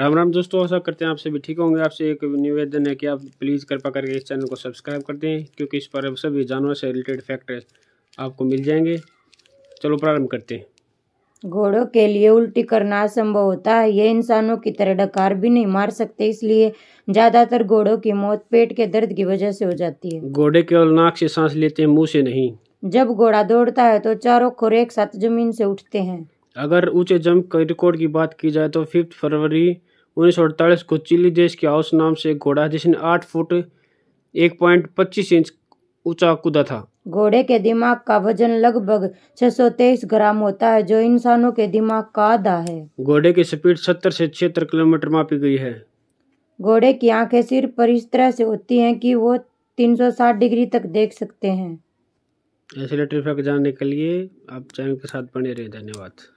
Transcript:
राम राम दोस्तों आशा करते हैं आपसे भी ठीक होंगे आपसे एक निवेदन है कि आप प्लीज़ कृपा करके इस चैनल को सब्सक्राइब कर दें क्योंकि इस पर सभी जानवर से रिलेटेड फैक्ट आपको मिल जाएंगे चलो प्रारंभ करते हैं घोड़ों के लिए उल्टी करना असंभव होता है ये इंसानों की तरह डकार भी नहीं मार सकते इसलिए ज़्यादातर घोड़ों की मौत पेट के दर्द की वजह से हो जाती है घोड़े केवल नाक से सांस लेते हैं मुँह से नहीं जब घोड़ा दौड़ता है तो चारों खोर एक साथ जमीन से उठते हैं अगर ऊंचे जंप के रिकॉर्ड की बात की जाए तो फिफ्थ फरवरी उन्नीस को चिली देश के हाउस नाम से एक घोड़ा जिसने आठ फुट एक पॉइंट पच्चीस इंच ऊंचा कूदा था घोड़े के दिमाग का वजन लगभग 623 ग्राम होता है जो इंसानों के दिमाग का आधा है घोड़े की स्पीड 70 से छिहत्तर किलोमीटर मापी गई है घोड़े की आंखें सिर पर इस तरह से होती हैं कि वो 360 डिग्री तक देख सकते हैं ऐसे लेटर फैक्ट जानने के लिए आप चैनल के साथ बने रहे धन्यवाद